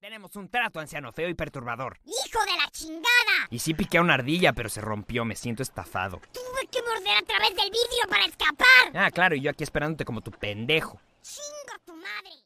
Tenemos un trato, anciano feo y perturbador. ¡Hijo de la chingada! Y sí piqué a una ardilla, pero se rompió. Me siento estafado. Tuve que morder a través del vidrio para escapar. Ah, claro, y yo aquí esperándote como tu pendejo. ¡Chingo tu madre!